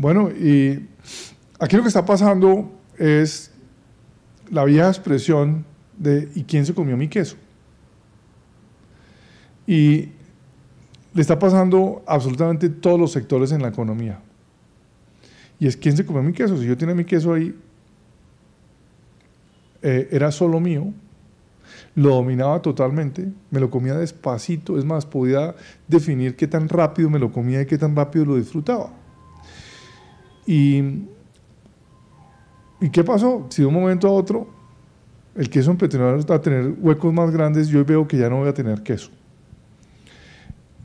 Bueno, y aquí lo que está pasando es la vieja expresión de ¿y quién se comió mi queso? Y le está pasando absolutamente todos los sectores en la economía. Y es quién se comió mi queso. Si yo tenía mi queso ahí, eh, era solo mío, lo dominaba totalmente, me lo comía despacito, es más, podía definir qué tan rápido me lo comía y qué tan rápido lo disfrutaba. Y, qué pasó? Si de un momento a otro el queso empezó a tener huecos más grandes, yo veo que ya no voy a tener queso.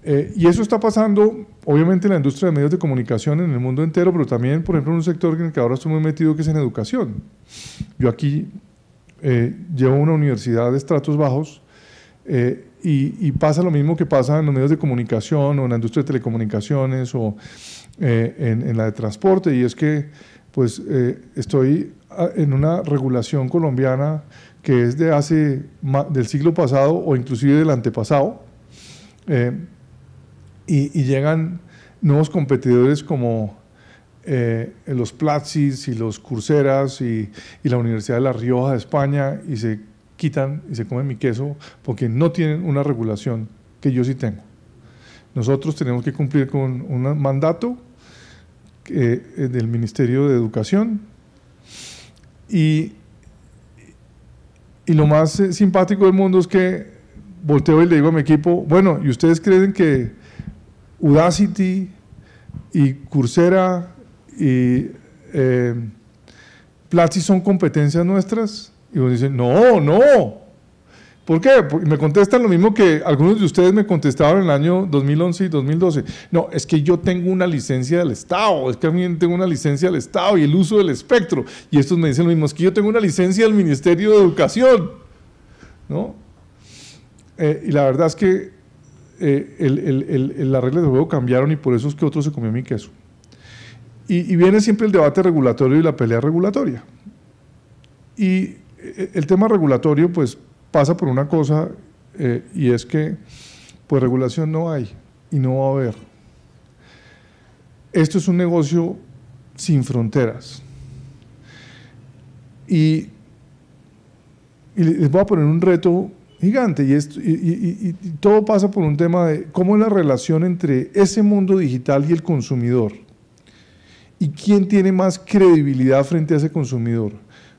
Eh, y eso está pasando, obviamente, en la industria de medios de comunicación en el mundo entero, pero también, por ejemplo, en un sector en el que ahora estoy muy metido, que es en educación. Yo aquí eh, llevo una universidad de estratos bajos eh, y, pasa lo mismo que pasa en los medios de comunicación o en la industria de telecomunicaciones o eh, en, la de transporte, y es que pues eh, estoy ah, en una regulación colombiana que es de hace del siglo pasado o inclusive del antepasado, eh, y, llegan nuevos competidores como los Platzi's y los Curseras y, y, la Universidad de La Rioja de España y se quitan y se comen mi queso porque no tienen una regulación que yo sí tengo. Nosotros tenemos que cumplir con un mandato eh, eh, del Ministerio de Educación y, lo más eh, simpático del mundo es que volteo y le digo a mi equipo, bueno, ¿y ustedes creen que Udacity y Coursera y eh, Platzi son competencias nuestras? Y vos dice, no, no. ¿Por qué? me contestan lo mismo que algunos de ustedes me contestaron en el año 2011 y 2012. No, es que yo tengo una licencia del Estado, es que también tengo una licencia del Estado y el uso del espectro. Y estos me dicen lo mismo, es que yo tengo una licencia del Ministerio de Educación. ¿No? Eh, y la verdad es que eh, las reglas de juego cambiaron y por eso es que otros se comió mi queso. Y, y viene siempre el debate regulatorio y la pelea regulatoria. Y el tema regulatorio pues pasa por una cosa eh, y es que pues regulación no hay y no va a haber. Esto es un negocio sin fronteras. Y, les voy a poner un reto gigante y, y, todo pasa por un tema de cómo es la relación entre ese mundo digital y el consumidor. ¿Y quién tiene más credibilidad frente a ese consumidor?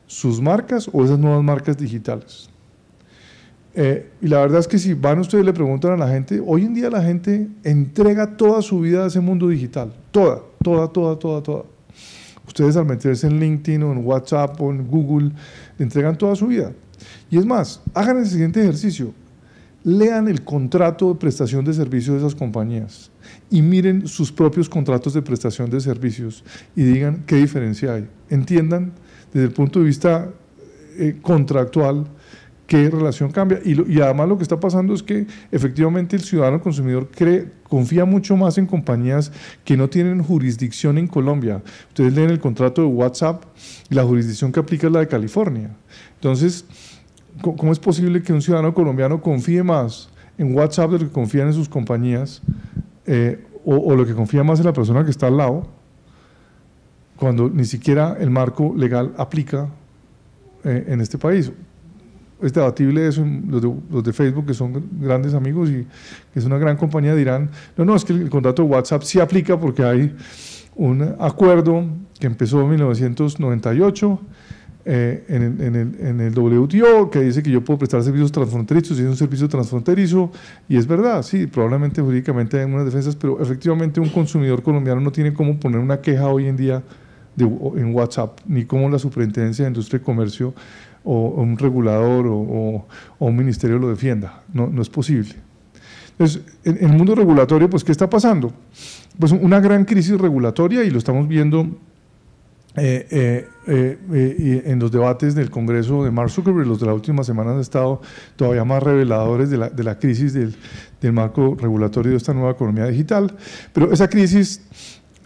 sus marcas o esas nuevas marcas digitales. Eh, y la verdad es que si van ustedes y le preguntan a la gente, hoy en día la gente entrega toda su vida a ese mundo digital, toda, toda, toda, toda, toda. Ustedes al meterse en LinkedIn o en WhatsApp o en Google, entregan toda su vida. Y es más, hagan el siguiente ejercicio, lean el contrato de prestación de servicios de esas compañías y miren sus propios contratos de prestación de servicios y digan qué diferencia hay. Entiendan desde el punto de vista eh, contractual qué relación cambia. Y, además lo que está pasando es que efectivamente el ciudadano consumidor cree, confía mucho más en compañías que no tienen jurisdicción en Colombia. Ustedes leen el contrato de WhatsApp y la jurisdicción que aplica es la de California. Entonces, ¿cómo es posible que un ciudadano colombiano confíe más en WhatsApp de lo que confían en sus compañías eh, o lo que confía más en la persona que está al lado? cuando ni siquiera el marco legal aplica eh, en este país. Es debatible eso, los de, Facebook, que son grandes amigos y que es una gran compañía, dirán, no, no, es que el contrato de WhatsApp sí aplica porque hay un acuerdo que empezó en 1998 eh, en, el, WTO que dice que yo puedo prestar servicios transfronterizos y es un servicio transfronterizo y es verdad, sí, probablemente jurídicamente hay unas defensas, pero efectivamente un consumidor colombiano no tiene cómo poner una queja hoy en día en WhatsApp, ni cómo la Superintendencia de Industria y Comercio o, un regulador o, un ministerio lo defienda. No, no es posible. Entonces, en, el mundo regulatorio, pues, ¿qué está pasando? Pues una gran crisis regulatoria y lo estamos viendo eh, eh, eh, en los debates del Congreso de Mark Zuckerberg, los de las últimas semanas han estado todavía más reveladores de la, de la crisis del, del, marco regulatorio de esta nueva economía digital. Pero esa crisis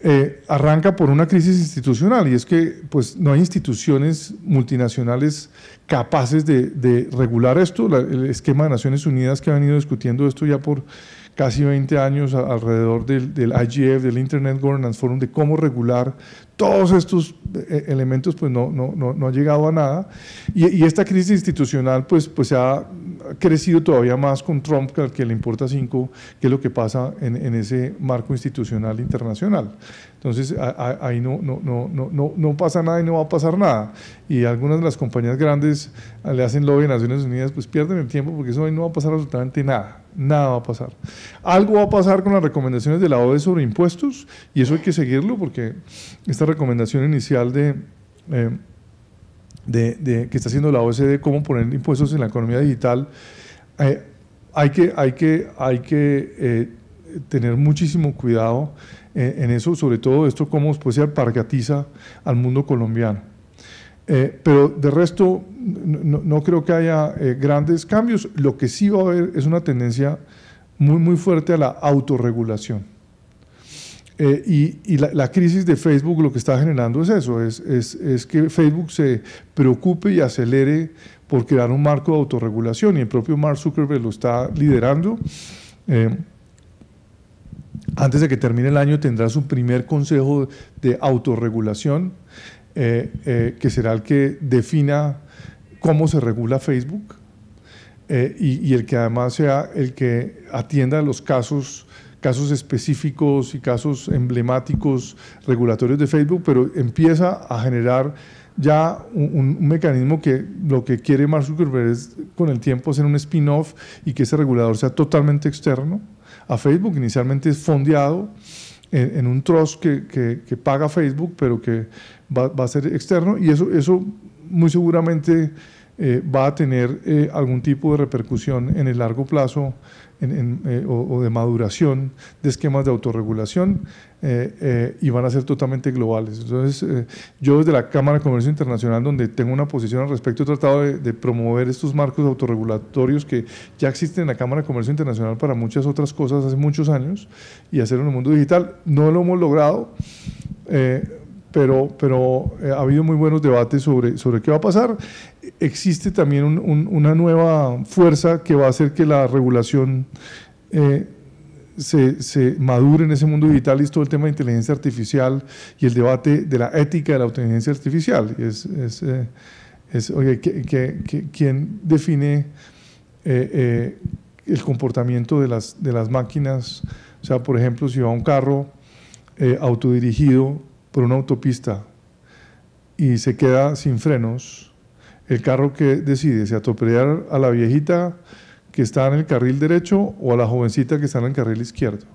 eh, arranca por una crisis institucional y es que pues, no hay instituciones multinacionales capaces de, regular esto. el esquema de Naciones Unidas que ha venido discutiendo esto ya por casi 20 años alrededor del, IGF, del Internet Governance Forum, de cómo regular todos estos eh, elementos, pues no, no, no, ha llegado a nada. Y, esta crisis institucional pues, pues se ha crecido todavía más con Trump, que al que le importa cinco, que es lo que pasa en, ese marco institucional internacional. Entonces, ahí no, no, no, no, no pasa nada y no va a pasar nada. Y algunas de las compañías grandes le hacen lobby a Naciones Unidas, pues pierden el tiempo porque eso ahí no va a pasar absolutamente nada. Nada va a pasar. Algo va a pasar con las recomendaciones de la OE sobre impuestos y eso hay que seguirlo porque esta recomendación inicial de... Eh, de, que está haciendo la OECD, cómo poner impuestos en la economía digital, eh, hay que, eh, tener muchísimo cuidado eh, en eso, sobre todo esto cómo se aparcatiza al mundo colombiano. pero de resto, no, creo que haya grandes cambios. Lo que sí va a haber es una tendencia muy, muy fuerte a la autorregulación. Eh, y, la, crisis de Facebook lo que está generando es eso, es, que Facebook se preocupe y acelere por crear un marco de autorregulación y el propio Mark Zuckerberg lo está liderando. Eh, antes de que termine el año tendrá su primer consejo de autorregulación, eh, que será el que defina cómo se regula Facebook y, el que además sea el que atienda los casos casos específicos y casos emblemáticos regulatorios de Facebook, pero empieza a generar ya un, mecanismo que lo que quiere Mark Zuckerberg es con el tiempo hacer un spin-off y que ese regulador sea totalmente externo a Facebook. Inicialmente es fondeado en, un trust que, paga Facebook, pero que va, va, a ser externo y eso, eso muy seguramente eh, va a tener eh, algún tipo de repercusión en el largo plazo eh, o, de maduración de esquemas de autorregulación y van a ser totalmente globales. Entonces, yo desde la Cámara de Comercio Internacional, donde tengo una posición al respecto, he tratado de, promover estos marcos autorregulatorios que ya existen en la Cámara de Comercio Internacional para muchas otras cosas hace muchos años y hacerlo en el mundo digital. No lo hemos logrado pero, pero eh, ha habido muy buenos debates sobre, sobre qué va a pasar. Existe también una nueva fuerza que va a hacer que la regulación eh, se, se, madure en ese mundo digital y es todo el tema de inteligencia artificial y el debate de la ética de la inteligencia artificial. Es, es, eh, define el comportamiento de las, de las máquinas? O sea, por ejemplo, si va un carro autodirigido, por una autopista y se queda sin frenos, el carro que decide, si atropellar a la viejita que está en el carril derecho o a la jovencita que está en el carril izquierdo.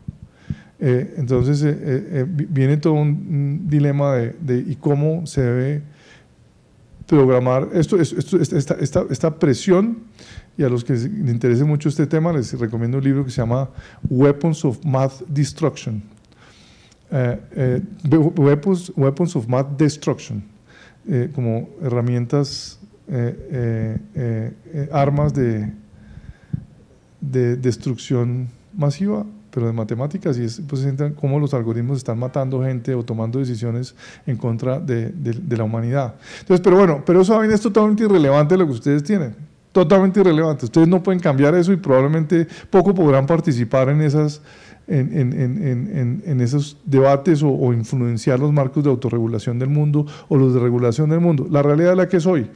Eh, entonces eh, eh, viene todo un dilema de, y cómo se debe programar esto, esta, esta, esta, presión. Y a los que les interese mucho este tema, les recomiendo un libro que se llama Weapons of Math Destruction, eh, eh, weapons, weapons of Mass Destruction, eh, como herramientas, armas de, de destrucción masiva pero de matemáticas, y es pues, cómo los algoritmos están matando gente o tomando decisiones en contra de, la humanidad. Entonces, pero bueno, pero eso es totalmente irrelevante lo que ustedes tienen, totalmente irrelevante. Ustedes no pueden cambiar eso y probablemente poco podrán participar en esas, en, esos debates o, influenciar los marcos de autorregulación del mundo o los de regulación del mundo. La realidad es la que soy.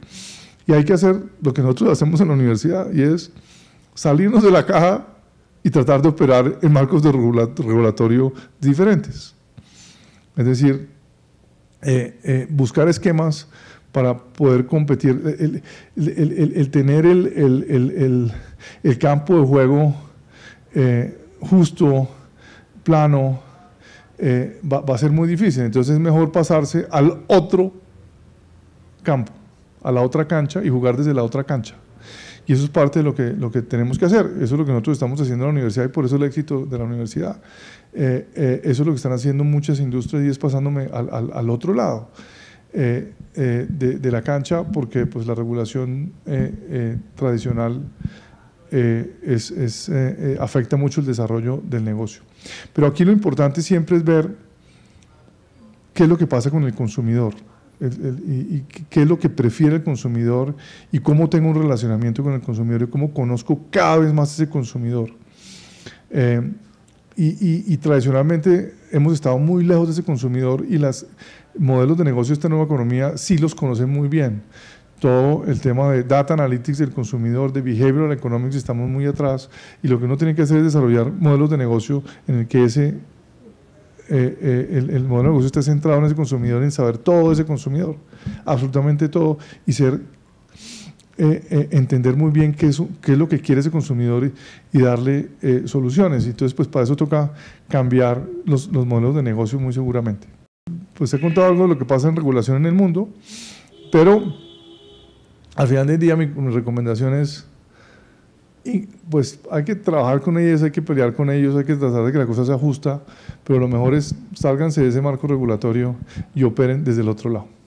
Y hay que hacer lo que nosotros hacemos en la universidad y es salirnos de la caja y tratar de operar en marcos de regulatorio diferentes. Es decir, eh, eh, buscar esquemas para poder competir, el, el, el, el tener el, campo de juego eh, justo plano, eh, va, a ser muy difícil. Entonces es mejor pasarse al otro campo, a la otra cancha y jugar desde la otra cancha. Y eso es parte de lo que, lo que tenemos que hacer. Eso es lo que nosotros estamos haciendo en la universidad y por eso el éxito de la universidad. Eh, eh, eso es lo que están haciendo muchas industrias y es pasándome al, otro lado de, de, la cancha porque pues, la regulación tradicional eh, es, eh, eh, afecta mucho el desarrollo del negocio. Pero aquí lo importante siempre es ver qué es lo que pasa con el consumidor y, qué es lo que prefiere el consumidor y cómo tengo un relacionamiento con el consumidor y cómo conozco cada vez más ese consumidor. y, y, tradicionalmente hemos estado muy lejos de ese consumidor y los modelos de negocio de esta nueva economía sí los conocen muy bien todo el tema de data analytics del consumidor, de behavioral economics, estamos muy atrás y lo que uno tiene que hacer es desarrollar modelos de negocio en el que ese eh, eh, el, modelo de negocio esté centrado en ese consumidor, en saber todo de ese consumidor, absolutamente todo, y ser eh, entender muy bien qué es, qué es lo que quiere ese consumidor y, darle soluciones. Y entonces, pues para eso toca cambiar los, los, modelos de negocio muy seguramente. Pues he contado algo de lo que pasa en regulación en el mundo, pero al final del día mi, recomendación es, y pues hay que trabajar con ellos, hay que pelear con ellos, hay que tratar de que la cosa sea justa, pero lo mejor es sálganse de ese marco regulatorio y operen desde el otro lado.